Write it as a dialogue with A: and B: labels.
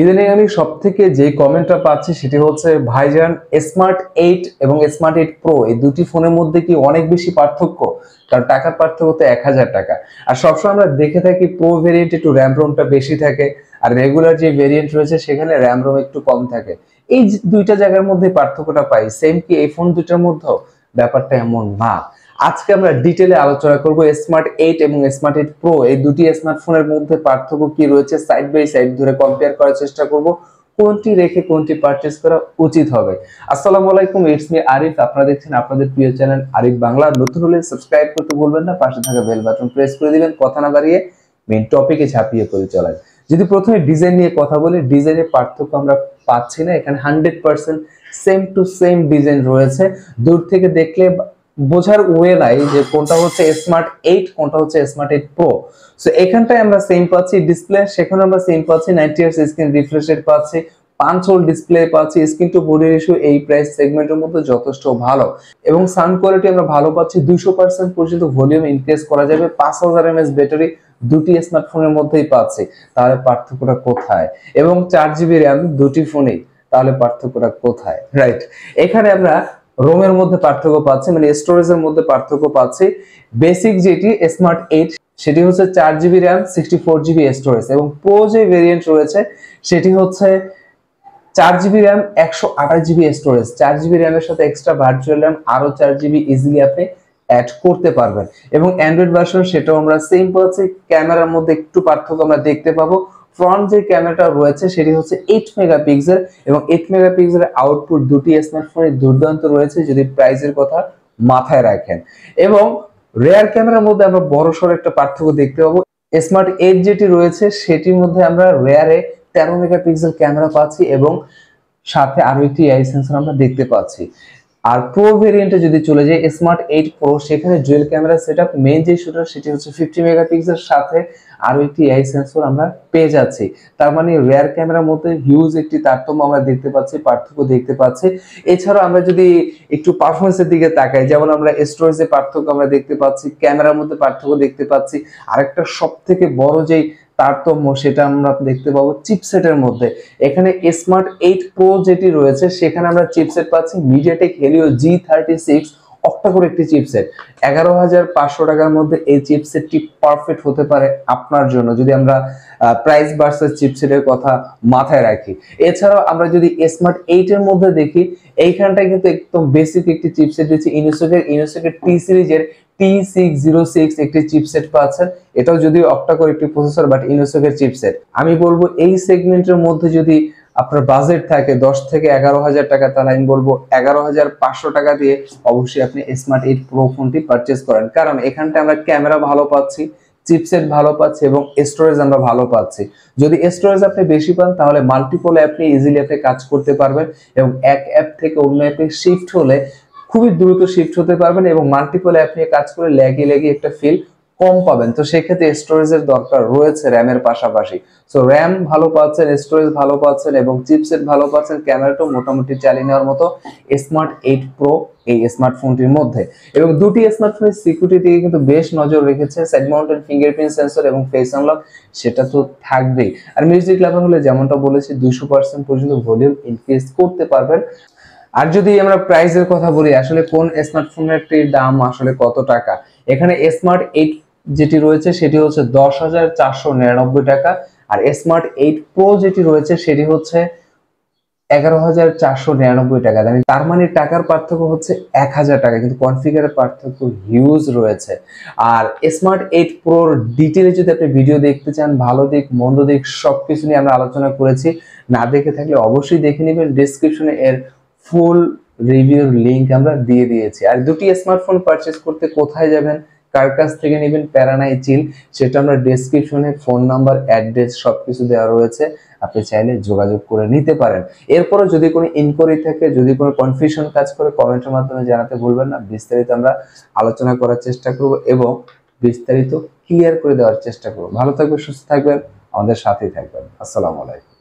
A: ইদানিং আমি সব থেকে যে কমেন্টটা পাচ্ছি সেটি হচ্ছে ভাইজান স্মার্ট এইট এবং স্মার্ট এইট প্রো এই দুটি ফোনের মধ্যে কি অনেক বেশি পার্থক্য কারণ টাকার পার্থক্য তো এক হাজার টাকা আর সবসময় আমরা দেখে থাকি প্রো ভেরিয়েন্ট একটু র্যাম রোমটা বেশি থাকে আর রেগুলার যে ভেরিয়েন্ট রয়েছে সেখানে র্যাম রোম একটু কম থাকে এই দুইটা জায়গার মধ্যে পার্থক্যটা পাই সেম কি এই ফোন দুইটার মধ্যেও ব্যাপারটা এমন না আজকে আমরা ডিটেলে আলোচনা করব স্মার্ট এইট এবং স্মার্ট এইট প্রো এই দুটি স্মার্টফোনের মধ্যে পার্থক্য কি রয়েছে সাইড বাই সাইড ধরে কম্পেয়ার করার চেষ্টা করব কোনটি রেখে কোনটি পারচেস করা উচিত হবে আসসালামু আলাইকুম ইটস মি আরিফ আপনারা দেখছেন আপনাদের প্রিয় চ্যানেল আরিফ বাংলা নতুন হলে সাবস্ক্রাইব করতে ভুলবেন না পাশে থাকা বেল বাটন প্রেস করে দিবেন কথা না বাড়িয়ে মেন টপিকে ঝাঁপিয়ে করে চলেন যদি প্রথমে ডিজাইন নিয়ে কথা বলি ডিজাইনের পার্থক্য আমরা পাচ্ছি না এখানে hundred percent same to same design রয়েছে দূর থেকে দেখলে বোঝার ওয়ে নাই যে কোনটা হচ্ছে স্মার্ট এইট কোনটা হচ্ছে স্মার্ট এইট প্রো সো এখানটায় আমরা সেম পাচ্ছি ডিসপ্লে সেখানে আমরা সেম পাচ্ছি ninety hertz screen refresh rate পাচ্ছি পাঁচ হোল ডিসপ্লে পাচ্ছি স্ক্রিন টু বডি রেশিও এই প্রাইস সেগমেন্টের মধ্যে যথেষ্ট ভালো এবং সাউন্ড কোয়ালিটি আমরা ভালো পাচ্ছি দুশো পার্সেন্ট পর্যন্ত ভলিউম ইনক্রিজ করা যাবে পাঁচ হাজার এমএস ব্যাটারি দুটি স্মার্টফোনের মধ্যেই পাচ্ছি তাহলে পার্থক্যটা কোথায় এবং চার জিবি র্যাম দুটি ফোনেই তাহলে পার্থক্যটা কোথায় রাইট এখানে আমরা রোমের মধ্যে পার্থক্য পাচ্ছি মানে স্টোরেজের মধ্যে পার্থক্য পাচ্ছি বেসিক যেটি স্মার্ট এইট সেটি হচ্ছে চার GB RAM sixty four GB storage এবং প্রো যে ভেরিয়েন্ট রয়েছে সেটি হচ্ছে চার জিবি র্যাম একশো আঠাশ জিবি স্টোরেজ চার জিবি র্যামের সাথে এক্সট্রা ভার্চুয়াল র্যাম আরও চার জিবি ইজিলি আপনি অ্যাড করতে পারবেন এবং অ্যান্ড্রয়েড ভার্সন সেটাও আমরা সেম পাচ্ছি ক্যামেরার মধ্যে একটু পার্থক্য আমরা দেখতে পাবো ফ্রন্ট যে ক্যামেরাটা রয়েছে সেটি হচ্ছে এইট মেগাপিক্সেল এবং এইট মেগাপিক্সেলের আউটপুট দুটি স্মার্টফোনে দুর্দান্ত রয়েছে যদি প্রাইজের কথা মাথায় রাখেন এবং রেয়ার ক্যামেরার মধ্যে আমরা বড় সড়ো একটা পার্থক্য দেখতে পাবো স্মার্ট এইট যেটি রয়েছে সেটির মধ্যে আমরা রেয়ারে তেরো মেগাপিক্সেল ক্যামেরা পাচ্ছি এবং সাথে আরো একটি এআই সেন্সর আমরা দেখতে পাচ্ছি আর প্রো ভেরিয়েন্টে যদি চলে যায় স্মার্ট এইট প্রো সেখানে dual camera set up main যে শুটার সেটি হচ্ছে ফিফটি মেগাপিক্সেল সাথে আরও একটি এআই সেন্সর আমরা পেয়ে যাচ্ছি তার মানে রেয়ার ক্যামেরার মধ্যে হিউজ একটি তারতম্য আমরা দেখতে পাচ্ছি পার্থক্য দেখতে পাচ্ছি এছাড়া আমরা যদি একটু পারফরমেন্সের দিকে তাকাই যেমন আমরা স্টোরেজে পার্থক্য আমরা দেখতে পাচ্ছি ক্যামেরার মধ্যে পার্থক্য দেখতে পাচ্ছি আরেকটা সব থেকে বড় যেই তারতম্য সেটা আমরা দেখতে পাবো চিপসেটের মধ্যে এখানে স্মার্ট এইট প্রো যেটি রয়েছে সেখানে আমরা চিপসেট পাচ্ছি MediaTek Helio G thirty six octacore একটি চিপসেট এগারো হাজার পাঁচশো টাকার মধ্যে এই চিপসেটটি পারফেক্ট হতে পারে আপনার জন্য যদি আমরা প্রাইস ভার্সেস চিপসেটের কথা মাথায় রাখি এছাড়াও আমরা যদি স্মার্ট এইটের মধ্যে দেখি এইখানটায় কিন্তু একদম বেসিক একটি চিপসেট দিচ্ছে ইউনিসেকের ইউনিসেকের টি সিরিজের টি সিক্স জিরো সিক্স একটি চিপসেট পাচ্ছেন এটাও যদি অক্টাকোর একটি প্রসেসর বাট ইউনিসেকের চিপসেট আমি বলবো এই সেগমেন্টের মধ্যে যদি আপনার বাজেট থাকে দশ থেকে এগারো হাজার টাকা তাহলে আমি বলবো এগারো হাজার পাঁচশো টাকা দিয়ে অবশ্যই আপনি স্মার্ট এইট প্রো ফোনটি পারচেস করেন কারণ এখানটা আমরা ক্যামেরা ভালো পাচ্ছি চিপসেট ভালো পাচ্ছি এবং স্টোরেজ আমরা ভালো পাচ্ছি যদি স্টোরেজ আপনি বেশি পান তাহলে মাল্টিপল অ্যাপ নিয়ে ইজিলি আপনি কাজ করতে পারবেন এবং এক অ্যাপ থেকে অন্য অ্যাপে শিফট হলে খুবই দ্রুত শিফট হতে পারবেন এবং মাল্টিপল অ্যাপ নিয়ে কাজ করে ল্যাগে ল্যাগে একটা ফিল কম পাবেন তো সেক্ষেত্রে স্টোরেজের দরকার রয়েছে র্যামের পাশাপাশি সো র্যাম ভালো পাচ্ছেন স্টোরেজ ভালো পাচ্ছেন এবং চিপসেট ভালো পাচ্ছেন ক্যামেরাটাও মোটামুটি চালিয়ে নেওয়ার মতো স্মার্ট এইট প্রো এই স্মার্টফোনটির মধ্যে এবং দুটি স্মার্টফোনের সিকিউরিটি দিকে কিন্তু বেশ নজর রেখেছে সাইড মাউন্টেড ফিঙ্গারপ্রিন্ট সেন্সর এবং ফেস আনলক সেটা তো থাকবেই আর মিউজিক লাভার হলে যেমনটা বলেছি দুশো পার্সেন্ট পর্যন্ত ভলিউম ইনক্রিজ করতে পারবেন আর যদি আমরা প্রাইসের কথা বলি আসলে কোন স্মার্টফোনের দাম আসলে কত টাকা এখানে স্মার্ট এইট যেটি রয়েছে সেটি হচ্ছে দশ হাজার চারশো নিরানব্বই টাকা আর স্মার্ট এইট প্রো যেটি রয়েছে সেটি হচ্ছে এগারো হাজার চারশো নিরানব্বই টাকা দামি মানে তার মানে টাকার পার্থক্য হচ্ছে এক হাজার টাকা কিন্তু কনফিগারের পার্থক্য হিউজ রয়েছে আর স্মার্ট এইট প্রোর ডিটেলে যদি আপনি ভিডিও দেখতে চান ভালো দিক মন্দ দিক সব কিছু নিয়ে আমরা আলোচনা করেছি না দেখে থাকলে অবশ্যই দেখে নেবেন ডিসক্রিপশনে এর ফুল রিভিউর লিঙ্ক আমরা দিয়ে দিয়েছি আর দুটি স্মার্টফোন পারচেস করতে কোথায় যাবেন কার কাছ থেকে নেবেন প্যারানাই চিল সেটা আমরা ডেসক্রিপশনে ফোন নাম্বার অ্যাড্রেস সব কিছু দেওয়া রয়েছে আপনি চাইলে যোগাযোগ করে নিতে পারেন এরপরও যদি কোনো ইনকোয়ারি থাকে যদি কোনো কনফিউশন কাজ করে কমেন্টের মাধ্যমে জানাতে ভুলবেন না বিস্তারিত আমরা আলোচনা করার চেষ্টা করব এবং বিস্তারিত ক্লিয়ার করে দেওয়ার চেষ্টা করব ভালো থাকবেন সুস্থ থাকবেন আমাদের সাথেই থাকবেন আসসালামু আলাইকুম